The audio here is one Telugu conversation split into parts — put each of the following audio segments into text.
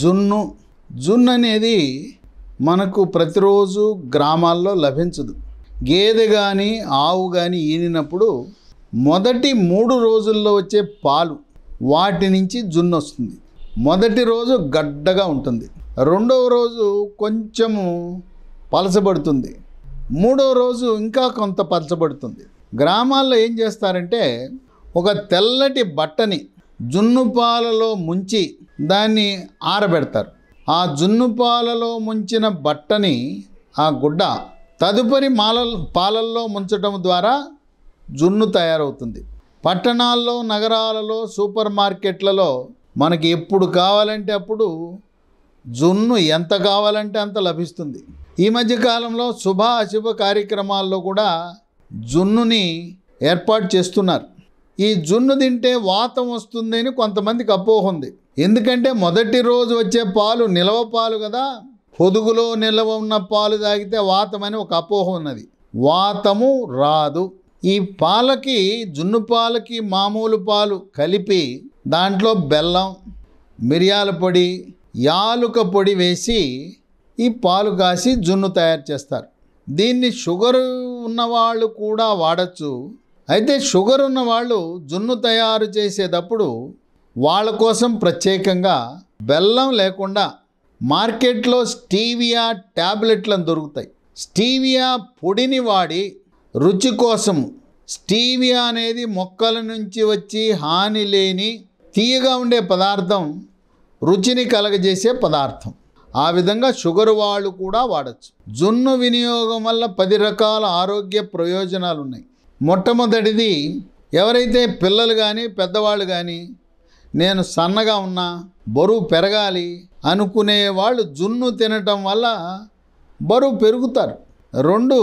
జున్ను జున్ను అనేది మనకు ప్రతిరోజు గ్రామాల్లో లభించదు గేదె కానీ ఆవు కానీ ఈనినప్పుడు మొదటి మూడు రోజుల్లో వచ్చే పాలు వాటి నుంచి జున్ను వస్తుంది మొదటి రోజు గడ్డగా ఉంటుంది రెండవ రోజు కొంచెము పలసబడుతుంది మూడవ రోజు ఇంకా కొంత పలచబడుతుంది గ్రామాల్లో ఏం చేస్తారంటే ఒక తెల్లటి బట్టని జున్ను పాలలో ముంచి దాన్ని ఆరబెడతారు ఆ జున్ను పాలలో ముంచిన బట్టని ఆ గుడ్డ తదుపరి మాల పాలల్లో ముంచడం ద్వారా జున్ను తయారవుతుంది పట్టణాల్లో నగరాలలో సూపర్ మార్కెట్లలో మనకి ఎప్పుడు కావాలంటే అప్పుడు జున్ను ఎంత కావాలంటే అంత లభిస్తుంది ఈ మధ్య కాలంలో శుభ అశుభ కార్యక్రమాల్లో కూడా జున్నుని ఏర్పాటు చేస్తున్నారు ఈ జున్ను తింటే వాతం వస్తుంది కొంతమందికి అపోహ ఉంది ఎందుకంటే మొదటి రోజు వచ్చే పాలు నిలవ పాలు కదా పొదుగులో నిలవ ఉన్న పాలు తాగితే వాతం ఒక అపోహ ఉన్నది వాతము రాదు ఈ పాలకి జున్ను పాలకి మామూలు పాలు కలిపి దాంట్లో బెల్లం మిరియాల పొడి యాలుక పొడి వేసి ఈ పాలు కాసి జున్ను తయారు చేస్తారు దీన్ని షుగర్ ఉన్నవాళ్ళు కూడా వాడచ్చు అయితే షుగర్ ఉన్నవాళ్ళు జున్ను తయారు చేసేటప్పుడు వాళ్ళ కోసం ప్రత్యేకంగా బెల్లం లేకుండా మార్కెట్లో స్టీవియా ట్యాబ్లెట్లను దొరుకుతాయి స్టీవియా పొడిని వాడి రుచి కోసం స్టీవియా అనేది మొక్కల నుంచి వచ్చి హాని లేని తీయగా ఉండే పదార్థం రుచిని కలగజేసే పదార్థం ఆ విధంగా షుగర్ వాళ్ళు కూడా వాడచ్చు జున్ను వినియోగం వల్ల పది రకాల ఆరోగ్య ప్రయోజనాలు ఉన్నాయి మొట్టమొదటిది ఎవరైతే పిల్లలు కానీ పెద్దవాళ్ళు కానీ నేను సన్నగా ఉన్నా బరువు పెరగాలి అనుకునే వాళ్ళు జున్ను తినటం వల్ల బరువు పెరుగుతారు రెండు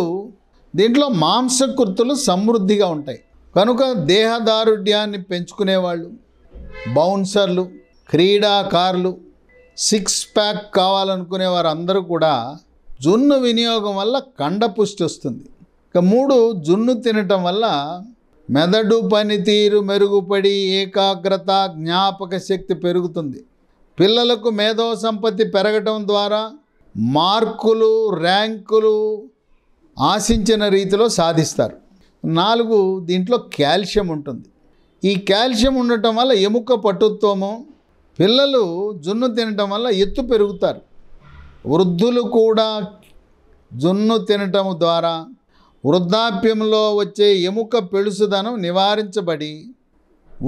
దీంట్లో మాంసకృతులు సమృద్ధిగా ఉంటాయి కనుక దేహదారుఢ్యాన్ని పెంచుకునేవాళ్ళు బౌన్సర్లు క్రీడాకారులు సిక్స్ ప్యాక్ కావాలనుకునే వారందరూ కూడా జున్ను వినియోగం వల్ల కండపుష్టి వస్తుంది ఇక మూడు జున్ను తినటం వల్ల మెదడు పనితీరు మెరుగుపడి ఏకాగ్రత జ్ఞాపక శక్తి పెరుగుతుంది పిల్లలకు మేధో సంపత్తి పెరగటం ద్వారా మార్కులు ర్యాంకులు ఆశించిన రీతిలో సాధిస్తారు నాలుగు దీంట్లో కాల్షియం ఉంటుంది ఈ కాల్షియం ఉండటం వల్ల ఎముక పట్టుత్వము పిల్లలు జున్ను తినటం వల్ల ఎత్తు పెరుగుతారు వృద్ధులు కూడా జున్ను తినటం ద్వారా వృద్ధాప్యంలో వచ్చే ఎముక పెళుసుదనం నివారించబడి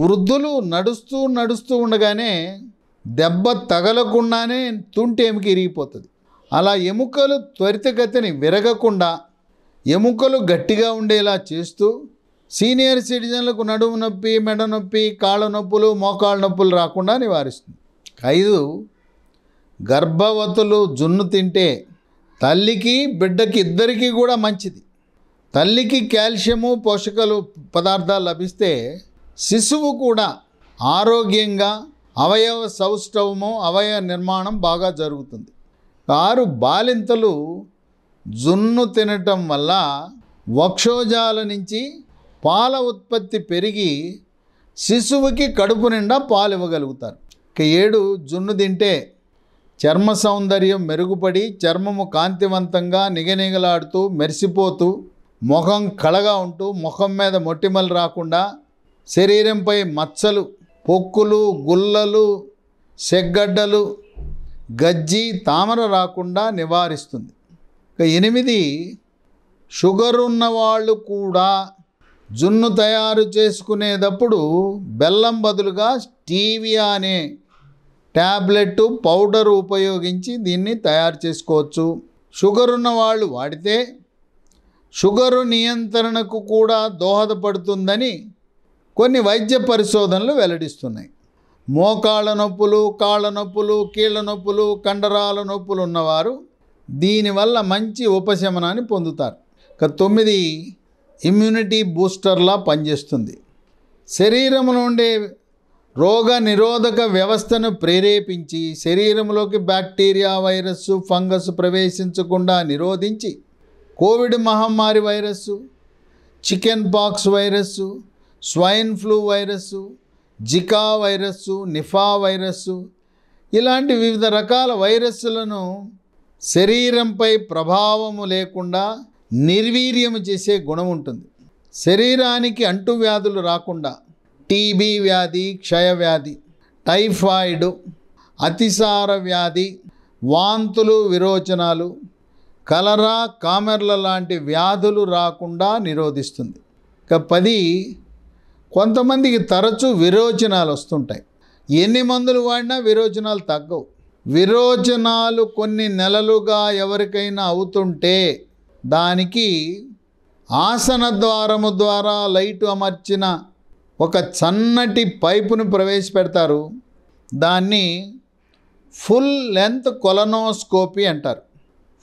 వృద్ధులు నడుస్తూ నడుస్తూ ఉండగానే దెబ్బ తగలకుండానే తుంటి ఎముక ఇరిగిపోతుంది అలా ఎముకలు త్వరితగతిని విరగకుండా ఎముకలు గట్టిగా ఉండేలా చేస్తూ సీనియర్ సిటిజన్లకు నడుము నొప్పి మెడ నొప్పి కాళ్ళ నొప్పులు మోకాళ్ళ నొప్పులు రాకుండా నివారిస్తుంది ఐదు గర్భవతులు జున్ను తింటే తల్లికి బిడ్డకి ఇద్దరికీ కూడా మంచిది తల్లికి కాల్షియము పోషకాలు పదార్థాలు లభిస్తే శిశువు కూడా ఆరోగ్యంగా అవయవ సౌష్ఠవము అవయవ నిర్మాణం బాగా జరుగుతుంది ఆరు బాలింతలు జున్ను తినటం వల్ల వక్షోజాల నుంచి పాల ఉత్పత్తి పెరిగి శిశువుకి కడుపు నిండా పాలు ఇవ్వగలుగుతారు ఇక ఏడు జున్ను తింటే చర్మ సౌందర్యం మెరుగుపడి చర్మము కాంతివంతంగా నిగనిగలాడుతూ మెరిసిపోతూ ముఖం కళగా ఉంటూ ముఖం మీద మొట్టిమలు రాకుండా శరీరంపై మచ్చలు పొక్కులు గుల్లలు సెగ్గడ్డలు గజ్జి తామర రాకుండా నివారిస్తుంది ఇక ఎనిమిది షుగర్ ఉన్నవాళ్ళు కూడా జున్ను తయారు చేసుకునేటప్పుడు బెల్లం బదులుగా స్టీవియా అనే ట్యాబ్లెట్ పౌడర్ ఉపయోగించి దీన్ని తయారు చేసుకోవచ్చు షుగర్ ఉన్న వాళ్ళు వాడితే షుగరు నియంత్రణకు కూడా దోహదపడుతుందని కొన్ని వైద్య పరిశోధనలు వెల్లడిస్తున్నాయి మోకాళ్ళ నొప్పులు కాళ్ళ నొప్పులు కీళ్ళ నొప్పులు కండరాల నొప్పులు ఉన్నవారు దీనివల్ల మంచి ఉపశమనాన్ని పొందుతారు ఇక తొమ్మిది ఇమ్యూనిటీ బూస్టర్లా పనిచేస్తుంది శరీరంలో ఉండే రోగ నిరోధక వ్యవస్థను ప్రేరేపించి శరీరంలోకి బ్యాక్టీరియా వైరస్ ఫంగస్ ప్రవేశించకుండా నిరోధించి కోవిడ్ మహమ్మారి virus chicken pox virus swine flu virus Zika virus Nipah virus ఇలాంటి వివిధ రకాల వైరస్సులను శరీరంపై ప్రభావము లేకుండా నిర్వీర్యము చేసే గుణం ఉంటుంది శరీరానికి అంటువ్యాధులు రాకుండా టీబీ వ్యాధి క్షయవ్యాధి టైఫాయిడ్ అతిసార వ్యాధి వాంతులు విరోచనాలు కలరా కామెర్ల లాంటి వ్యాధులు రాకుండా నిరోధిస్తుంది ఇక పది కొంతమందికి తరచూ విరోచనాలు వస్తుంటాయి ఎన్ని మందులు వాడినా విరోచనాలు తగ్గవు విరోచనాలు కొన్ని నెలలుగా ఎవరికైనా అవుతుంటే దానికి ఆసన ద్వారము ద్వారా లైటు అమర్చిన ఒక సన్నటి పైపును ప్రవేశపెడతారు దాన్ని ఫుల్ లెంత్ కొలనోస్కోపీ అంటారు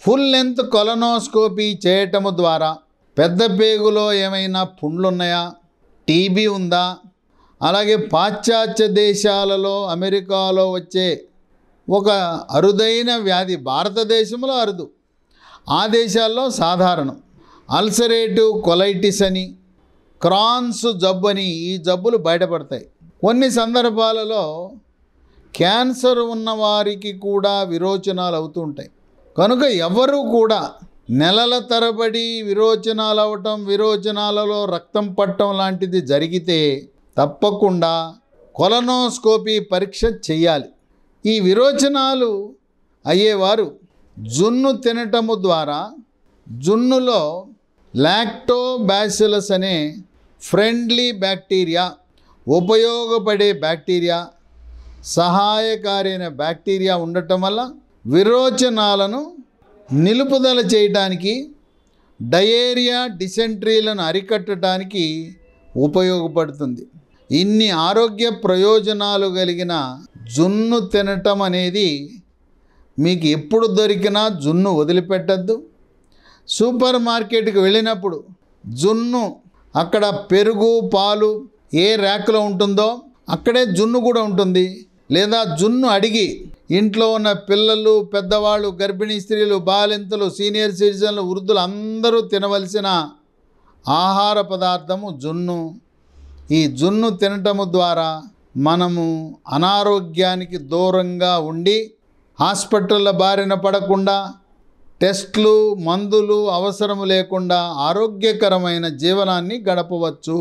ఫుల్ లెంత్ కొలనోస్కోపీ చేయటము ద్వారా పెద్ద పేగులో ఏమైనా పుండ్లున్నాయా టీబీ ఉందా అలాగే పాశ్చాత్య దేశాలలో అమెరికాలో వచ్చే ఒక అరుదైన వ్యాధి భారతదేశంలో అరుదు ఆ దేశాల్లో సాధారణం అల్సరేటివ్ కొలైటిస్ అని క్రాన్స్ జబ్బు అని ఈ జబ్బులు బయటపడతాయి కొన్ని సందర్భాలలో క్యాన్సర్ ఉన్నవారికి కూడా విరోచనాలు అవుతుంటాయి కనుక ఎవరు కూడా నెలల తరబడి విరోచనాలు అవటం విరోచనాలలో రక్తం పట్టడం లాంటిది జరిగితే తప్పకుండా కొలనోస్కోపీ పరీక్ష చేయాలి ఈ విరోచనాలు అయ్యేవారు జున్ను తినటము ద్వారా జున్నులో లాక్టోబాసిలస్ అనే ఫ్రెండ్లీ బ్యాక్టీరియా ఉపయోగపడే బ్యాక్టీరియా సహాయకారైన బ్యాక్టీరియా ఉండటం వల్ల విరోచనాలను నిలుపుదల చేయడానికి డయేరియా డిసెంట్రీలను అరికట్టడానికి ఉపయోగపడుతుంది ఇన్ని ఆరోగ్య ప్రయోజనాలు కలిగిన జున్ను తినటం అనేది మీకు ఎప్పుడు దొరికినా జున్ను వదిలిపెట్టద్దు సూపర్ మార్కెట్కి వెళ్ళినప్పుడు జున్ను అక్కడ పెరుగు పాలు ఏ ర్యాక్లో ఉంటుందో అక్కడే జున్ను కూడా ఉంటుంది లేదా జున్ను అడిగి ఇంట్లో ఉన్న పిల్లలు పెద్దవాళ్ళు గర్భిణీ స్త్రీలు బాలింతలు సీనియర్ సిటిజన్లు వృద్ధులు అందరూ తినవలసిన ఆహార పదార్థము జున్ను ఈ జున్ను తినటము ద్వారా మనము అనారోగ్యానికి దూరంగా ఉండి హాస్పిటల్ల బారిన పడకుండా టెస్ట్లు మందులు అవసరం లేకుండా ఆరోగ్యకరమైన జీవనాన్ని గడపవచ్చు